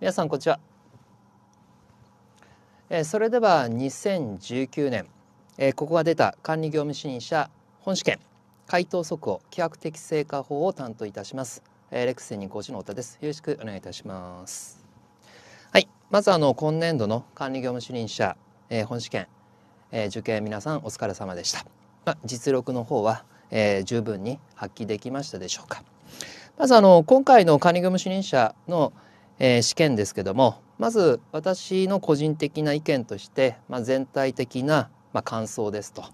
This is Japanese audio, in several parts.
皆さんこんにちは、えー、それでは2019年、えー、ここが出た管理業務主任者本試験回答速報規約的成果法を担当いたします、えー、レクセンに講師の太田ですよろしくお願いいたしますはいまずあの今年度の管理業務主任者、えー、本試験、えー、受験皆さんお疲れ様でした、まあ、実力の方は、えー、十分に発揮できましたでしょうかまずあの今回の管理業務主任者の、え試験ですけどもまず私の個人的な意見として、まあ、全体的な、ま感想ですと、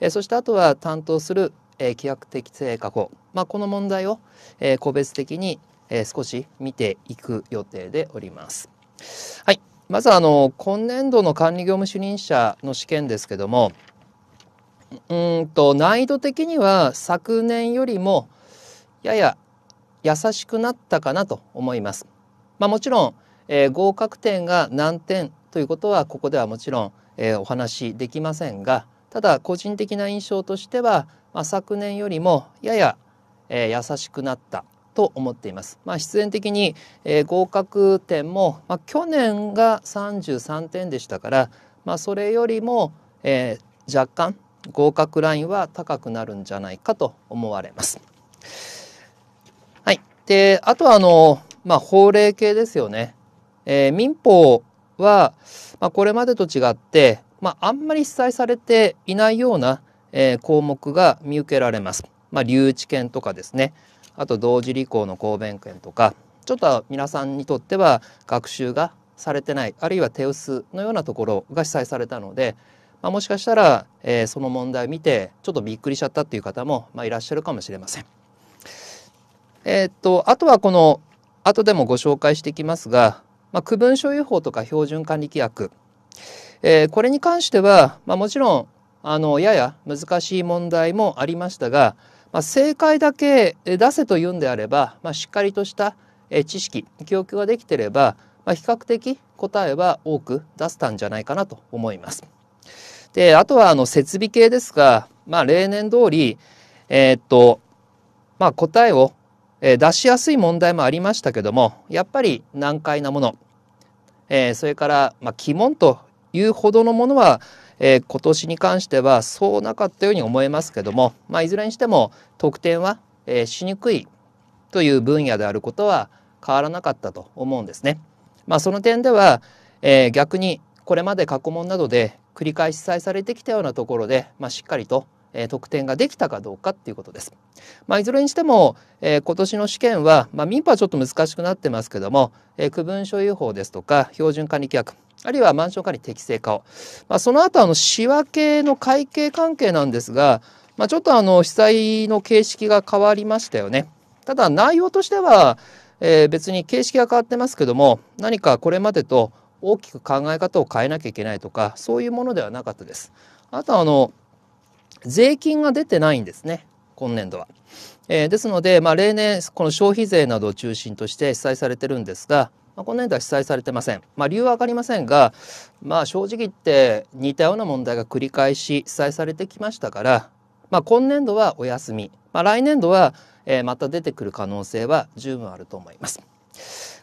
えそしてあとは担当する、え規約的性確法、まあ、この問題を、え個別的に、え少し見ていく予定でおります。はい、まずあの今年度の管理業務主任者の試験ですけどもうんと難易度的には昨年よりもやや優しくなったかなと思います。まあ、もちろん、えー、合格点が何点ということはここではもちろん、えー、お話しできませんがただ個人的な印象としては、まあ、昨年よりもやや、えー、優しくなったと思っています。まあ、必然的に、え合格点も、まあ、去年が33点でしたから、まあ、それよりも、え若干合格ラインは高くなるんじゃないかと思われます。はい、であとはあのまあ、法令系ですよね。えー、民法は、まあ、これまでと違って、まあ、あんまり記載されていないような、えー、項目が見受けられます。まあ、留置権とかですね。あと同時履行の公弁権とか、ちょっと皆さんにとっては学習がされてない、あるいは手薄のようなところが記載されたので、まあ、もしかしたら、えー、その問題を見てちょっとびっくりしちゃったっていう方も、まあ、いらっしゃるかもしれません。えー、っとあとはこの後でもご紹介していきますが、まあ、区分所有法とか標準管理規約、えー、これに関しては、まあ、もちろんあのやや難しい問題もありましたが、まあ、正解だけ出せというんであれば、まあ、しっかりとした知識供給ができてれば、まあ、比較的答えは多く出せたんじゃないかなと思います。であとはあの設備系ですが、まあ、例年通り、えー、っとまあ、答えをえ出しやすい問題もありましたけどもやっぱり難解なもの、えそれから、ま鬼門というほどのものは、え今年に関してはそうなかったように思えますけども、まあ、いずれにしても得点は、えしにくいという分野であることは変わらなかったと思うんですね。まあ、その点では、え逆にこれまで過去問などで繰り返し記載されてきたようなところで、まあ、しっかりとえ得点ができたかどうかっていうことです。まあ、いずれにしても、えー、今年の試験は、まあ、民法はちょっと難しくなってますけども、えー、区分所有法ですとか標準管理規約あるいはマンション管理適正化を、まあ、その後あの仕分けの会計関係なんですが、まあ、ちょっとあの被災の形式が変わりましたよね。ただ内容としては、えー、別に形式が変わってますけども何かこれまでと大きく考え方を変えなきゃいけないとかそういうものではなかったです。あとあの税金が出てないんですね今年度は。えー、ですので、まあ、例年この消費税などを中心として被災されてるんですが、まあ、今年度は被災されてません、まあ、理由は分かりませんが、まあ、正直言って似たような問題が繰り返し被災されてきましたから、まあ、今年度はお休み、まあ、来年度は、えー、また出てくる可能性は十分あると思います。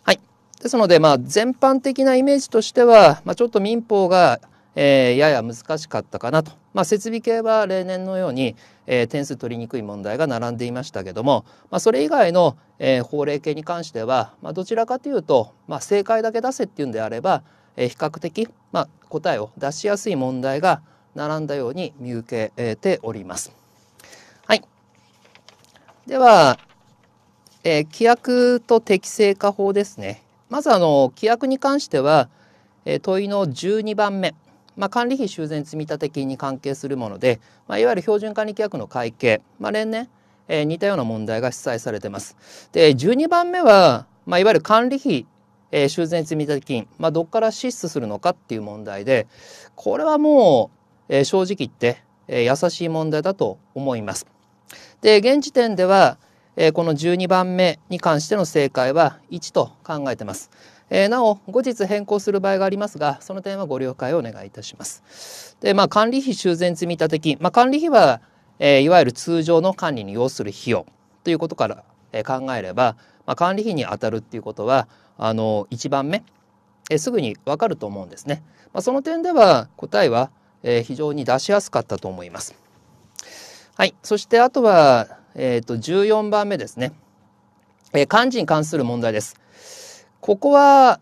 はい、ですので、まあ、全般的なイメージとしては、まあ、ちょっと民法がえー、やや難しかったかなと、まあ、設備系は例年のように、えー、点数取りにくい問題が並んでいましたけども、まあ、それ以外の、えー、法令系に関しては、まあ、どちらかというと、まあ、正解だけ出せっていうんであれば、えー、比較的、まあ、答えを出しやすい問題が並んだように見受けております。はい、では、えー、規約と適正化法ですね。まずあの規約に関しては、えー、問いの12番目まあ、管理費修繕積立金に関係するもので、まあ、いわゆる標準管理規約の会計、まあ、年、えー、似たような問題が記載されてます。で12番目は、まあ、いわゆる管理費、えー、修繕積立金、まあ、どこから支出するのかっていう問題でこれはもう、えー、正直言って、えー、優しい問題だと思います。で現時点では、えー、この12番目に関しての正解は1と考えてます。えー、なお後日変更する場合がありますがその点はご了解をお願いいたします。でまあ、管理費修繕積立金、まあ、管理費は、えー、いわゆる通常の管理に要する費用ということから、えー、考えれば、まあ、管理費にあたるっていうことはあの1番目、えー、すぐに分かると思うんですね。まあ、その点では答えは、えー、非常に出しやすかったと思います。はい、そしてあとは、えーと、14番目ですね。えー、漢字に関する問題です。ここは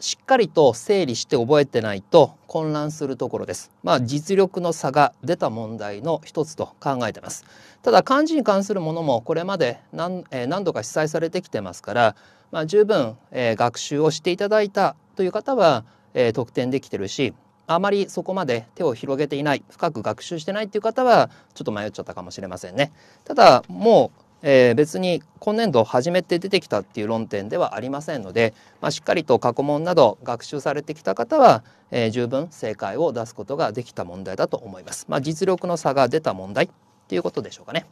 しっかりと整理して覚えてないと混乱するところです。まあ実力の差が出た問題の一つと考えてます。ただ漢字に関するものもこれまで何,、えー、何度か被災されてきてますから、まあ、十分、えー、学習をしていただいたという方は、えー、得点できてるしあまりそこまで手を広げていない深く学習してないっていう方はちょっと迷っちゃったかもしれませんね。ただもうえー、別に今年度初めて出てきたっていう論点ではありませんので、まあ、しっかりと過去問など学習されてきた方は、えー、十分正解を出すことができた問題だと思います。まあ、実力の差が出た問題っていうことでしょうかね。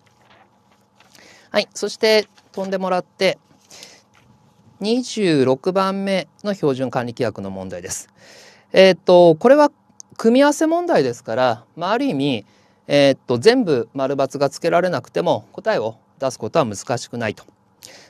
はい、そして飛んでもらって26番目の標準管理規約の問題です。えー、っとこれは組み合わせ問題ですから、まあ、ある意味、えー、っと全部丸×がつけられなくても答えを出すことは難しくないと。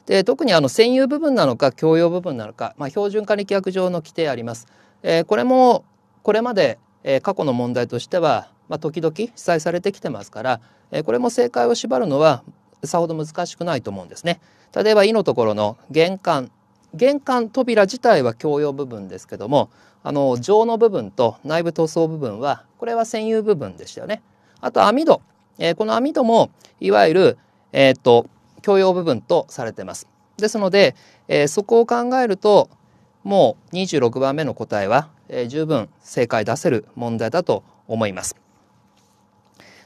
で特にあの専有部分なのか共用部分なのか、まあ、標準化力学上の規定あります。えー、これもこれまで、え過去の問題としては、まあ、時々記載されてきてますから、えこれも正解を縛るのはさほど難しくないと思うんですね。例えば「い」のところの玄関玄関扉自体は共用部分ですけどもあの上の部分と内部塗装部分はこれは専有部分でしたよね。あと網戸、えー、この網戸もいわゆる、えっ、ー、と、共用部分とされてます。ですので、えー、そこを考えると、もう26番目の答えは、えー、十分正解出せる問題だと思います。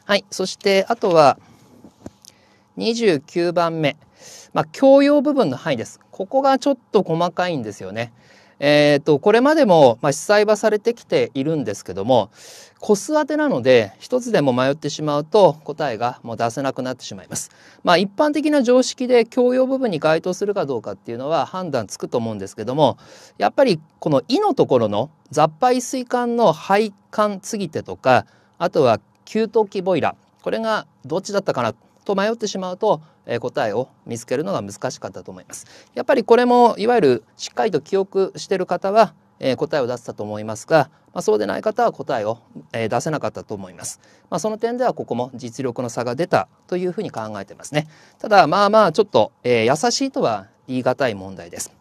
はい、そしてあとは29番目、まあ、教養部分の範囲です。ここがちょっと細かいんですよね。えー、と、これまでも、まあ、示はされてきているんですけども、個数当てなので、一つでも迷ってしまうと答えがもう出せなくなってしまいます。まあ、一般的な常識で共用部分に該当するかどうかっていうのは判断つくと思うんですけども、やっぱりこの「い」のところの雑排水管の配管継ぎ手とか、あとは給湯器ボイラー、これがどっちだったかなと迷ってしまうとえ答えを見つけるのが難しかったと思います。やっぱりこれもいわゆるしっかりと記憶してる方はえ答えを出せたと思いますが、まあ、そうでない方は答えをえ出せなかったと思います。まあ、その点ではここも実力の差が出たというふうに考えてますね。ただまあまあちょっと、え優しいとは言い難い問題です。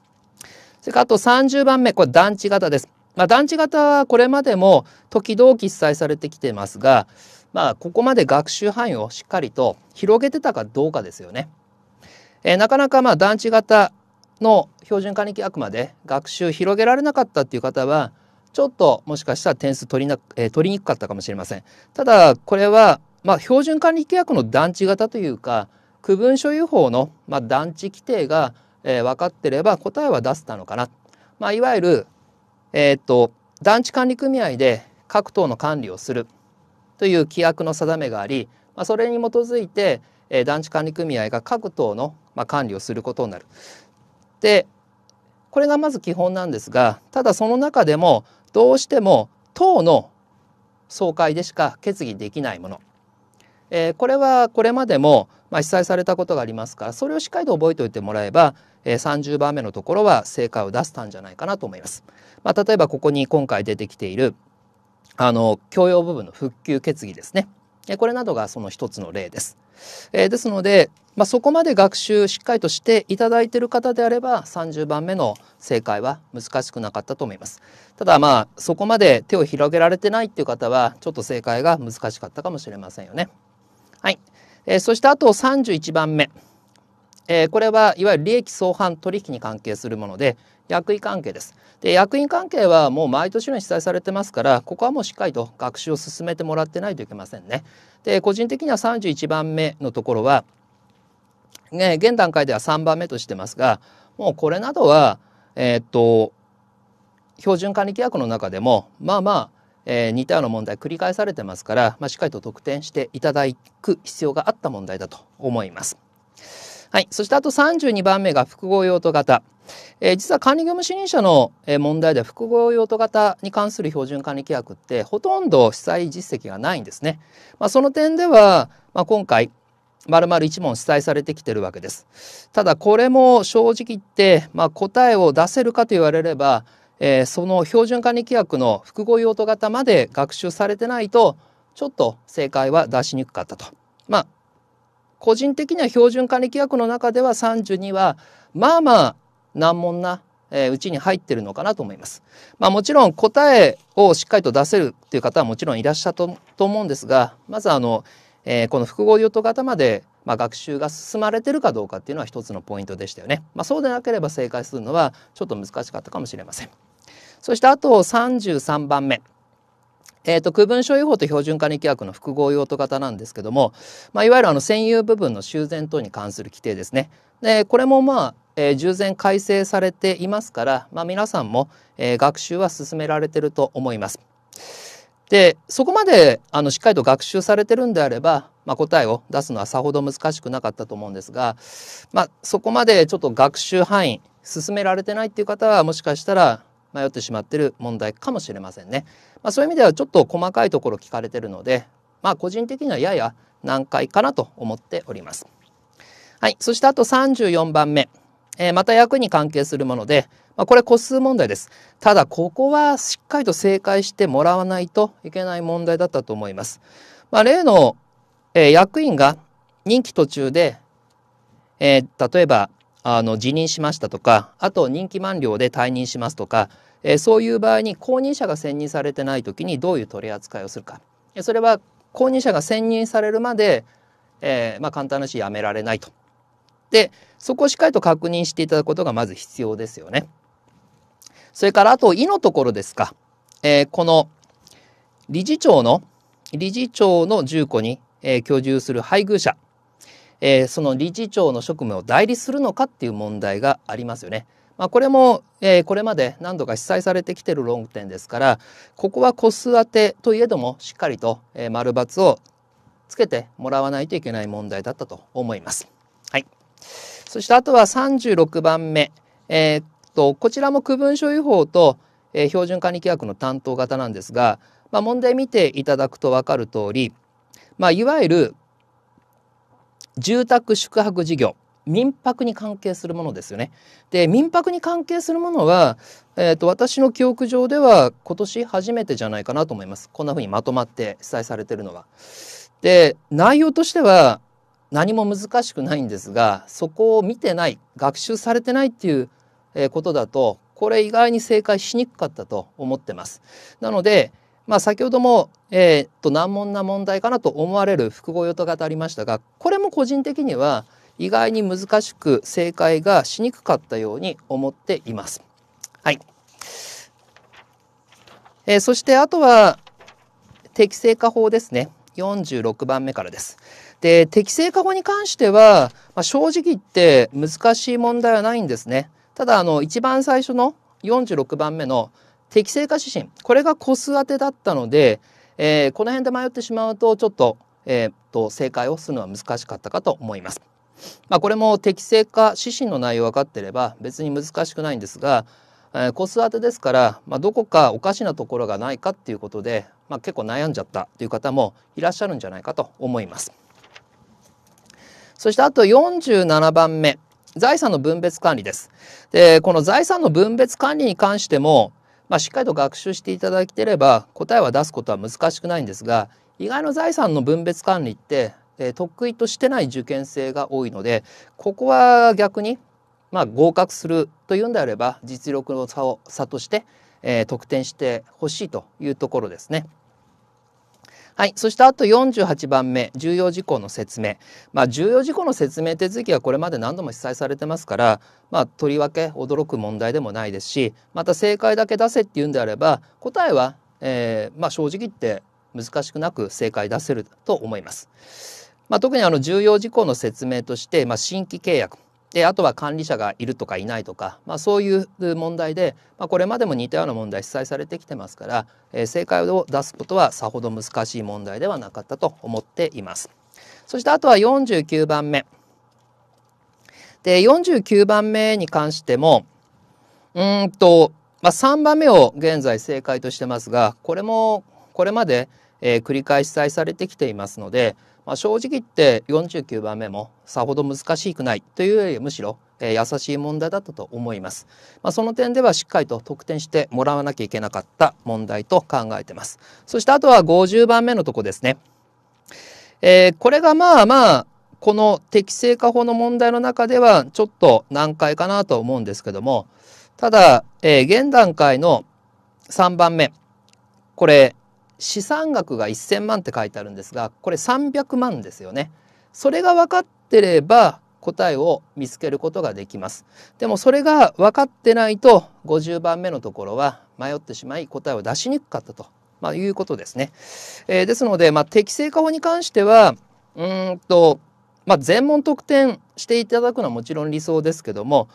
それからあと30番目これ団地型です。まあ、団地型はこれまでも時々記載されてきてますがまあ、ここまで学習範囲をしっかりと広げてたかどうかですよね。えー、なかなかまあ団地型の標準化にあくまで学習広げられなかったっていう方はちょっともしかしたら点数取りな、えー、取りにくかったかもしれません。ただこれはまあ標準管理規約の団地型というか区分所有法のまあ団地規定が、え分かってれば答えは出せたのかな。まあ、いわゆる、えっと、と団地管理組合で各党の管理をするという規約の定めがあり、まそれに基づいて、え団地管理組合が各党の、ま管理をすることになる。でこれがまず基本なんですがただその中でもどうしても党の総会でしか決議できないもの、えー、これはこれまでも、まあ、被災されたことがありますからそれをしっかりと覚えておいてもらえば、えー、30番目のところは成果を出したんじゃないかなと思います。まあ、例えばここに今回出てきているあの共用部分の復旧決議ですねこれなどがその一つの例です。えー、ですので、まあ、そこまで学習しっかりとしていただいている方であれば30番目の正解は難しくなかったと思います。ただまあそこまで手を広げられてないっていう方はちょっと正解が難しかったかもしれませんよね。はい、えー、そしてあと31番目、えー、これはいわゆる利益相反取引に関係するもので、役員関係です。で役員関係はもう毎年のように記載されてますからここはもうしっかりと学習を進めてもらってないといけませんね。で個人的には31番目のところは、ね、現段階では3番目としてますがもうこれなどはえー、っと標準管理規約の中でもまあまあえー、似たような問題繰り返されてますから、まあ、しっかりと得点していただく必要があった問題だと思います。はい、そしてあと32番目が複合用途型。えー、実は管理業務主任者の問題では複合用途型に関する標準管理規約ってほとんど被災実績がないんですね。まあ、その点では、まあ、今回丸々1問記載されてきてるわけです。ただこれも正直言って、まあ、答えを出せるかと言われれば、えー、その標準管理規約の複合用途型まで学習されてないとちょっと正解は出しにくかったと。まあ個人的には標準管理規約の中では32はまあまあ難問なえうちに入ってるのかなと思います。まあ、もちろん答えをしっかりと出せるっていう方はもちろんいらっしゃると思うんですが、まずあの、えー、この複合用途型まで、まあ、学習が進まれてるかどうかっていうのは一つのポイントでしたよね。まあ、そうでなければ正解するのはちょっと難しかったかもしれません。そしてあと33番目。えーと、区分所有法と標準化理規約の複合用途型なんですけども、まあ、いわゆるあの占有部分の修繕等に関する規定ですね。でこれもまあ、えー、従前改正されていますから、まあ、皆さんも、えー、学習は進められてると思います。でそこまであのしっかりと学習されてるんであれば、まあ、答えを出すのはさほど難しくなかったと思うんですが、まあ、そこまでちょっと学習範囲進められてないっていう方はもしかしたら迷ってしまってる問題かもしれませんね。まあ、そういう意味ではちょっと細かいところ聞かれてるので、まあ、個人的にはやや難解かなと思っております。はい、そしてあと34番目、えー、また役に関係するもので、まあ、これ個数問題です。ただここはしっかりと正解してもらわないといけない問題だったと思います。まあ、例の、えー、役員が任期途中で、えー、例えばあの辞任しましたとかあと任期満了で退任しますとか、えー、そういう場合に後任者が選任されてない時にどういう取り扱いをするかそれは後任者が選任されるまで、えー、まあ、簡単なしやめられないと。でそこをしっかりと確認していただくことがまず必要ですよね。それからあと「い」のところですか、えー、この理事長の理事長の住戸に、えー、居住する配偶者えー、その理事長の職務を代理するのかっていう問題がありますよね。まあ、これも、えー、これまで何度か被災されてきてる論点ですからここは個数当てといえどもしっかりと、えー、丸×をつけてもらわないといけない問題だったと思います。はい、そしてあとは36番目、えー、っとこちらも区分所有法と、えー、標準管理規約の担当型なんですが、まあ、問題見ていただくと分かる通り、まあ、いわゆる住宅宿泊事業民泊に関係するものですよね。で民泊に関係するものは、えーと、私の記憶上では今年初めてじゃないかなと思います。こんなふうにまとまって記載されてるのは。で内容としては何も難しくないんですがそこを見てない学習されてないっていうことだとこれ意外に正解しにくかったと思ってます。なのでまあ、先ほども、えー、と難問な問題かなと思われる複合用途型ありましたがこれも個人的には意外に難しく正解がしにくかったように思っています。はいえー、そしてあとは適正化法ですね46番目からです。で適正化法に関しては、まあ、正直言って難しい問題はないんですね。ただあの一番最初の46番目の「適正化指針これが子育当てだったので、えー、この辺で迷ってしまうとちょっと,、えー、と正解をするのは難しかったかと思います。まあ、これも適正化指針の内容分かってれば別に難しくないんですが、えー、コ当てですから、まあ、どこかおかしなところがないかっていうことで、まあ、結構悩んじゃったという方もいらっしゃるんじゃないかと思います。そしてあと47番目財産の分別管理です。でこの財産の分別管理に関してもまあ、しっかりと学習していただければ答えは出すことは難しくないんですが意外の財産の分別管理って、え得意としてない受験生が多いのでここは逆に、まあ、合格するというんであれば実力の差を差として、えー、得点してほしいというところですね。はい、そしてあと48番目重要事項の説明、まあ、重要事項の説明手続きはこれまで何度も被災されてますから、まあ、とりわけ驚く問題でもないですしまた正解だけ出せっていうんであれば答えは、えー、まあ、正直言って難しくなく正解出せると思います。まあ、特にあの重要事項の説明として、まあ、新規契約であとは管理者がいるとかいないとか、まあ、そういう問題で、まあ、これまでも似たような問題被災されてきてますから、えー、正解を出すことはさほど難しい問題ではなかったと思っています。そしてあとは49番目。で49番目に関してもうんと、まあ、3番目を現在正解としてますがこれもこれまで、えー、繰り返し記載されてきていますので、まあ、正直言って49番目もさほど難しくないというよりむしろ、えー、優しい問題だったと思います、まあ、その点ではしっかりと得点してもらわなきゃいけなかった問題と考えてますそしてあとは50番目のとこですね、えー、これがまあまあこの適正化法の問題の中ではちょっと難解かなと思うんですけどもただ、えー、現段階の3番目これ資産額が1,000万って書いてあるんですがこれ300万ですよね。それが分かってれば答えを見つけることができます。でもそれが分かってないと50番目のところは迷ってしまい答えを出しにくかったと、まあ、いうことですね。えー、ですので、まあ、適正化法に関してはうーんとまあ、全問得点していただくのはもちろん理想ですけども、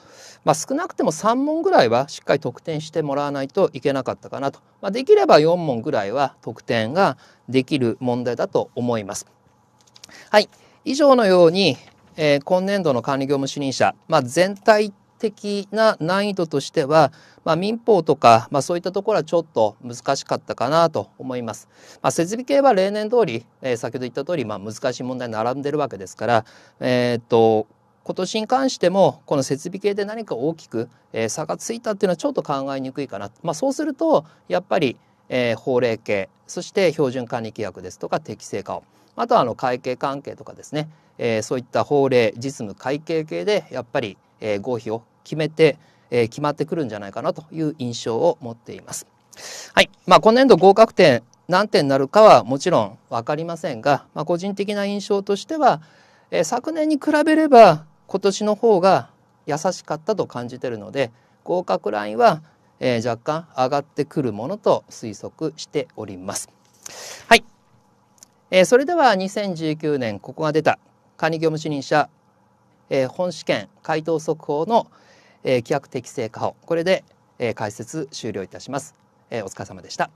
まあ、少なくても3問ぐらいはしっかり得点してもらわないといけなかったかなと、まあ、できれば4問ぐらいは得点ができる問題だと思います。はい以上のように、えー、今年度の管理業務主任者、まあ、全体的な難易度としては、まあ、民法とか、まあ、そういったところはちょっと難しかったかなと思います。まあ、設備系は例年通り、えー、先ほど言った通り、まあ、難しい問題並んでるわけですから、えー、っと今年に関してもこの設備系で何か大きく、え差がついたっていうのはちょっと考えにくいかな、まあ、そうするとやっぱり、えー、法令系そして標準管理規約ですとか適正化をあとはあの会計関係とかですね、えー、そういった法令実務会計系でやっぱりえ合否を決めて、え決まってくるんじゃないかなという印象を持っています。はい、まあ、今年度合格点何点になるかはもちろん分かりませんが、まあ、個人的な印象としては、え昨年に比べれば今年の方が優しかったと感じてるので合格ラインは、えー、若干上がってくるものと推測しております。はい、えー、それでは2019年ここが出た管理業務主任者えー、本試験回答速報の、えー、規約適正化法これで、えー、解説終了いたします、えー、お疲れ様でした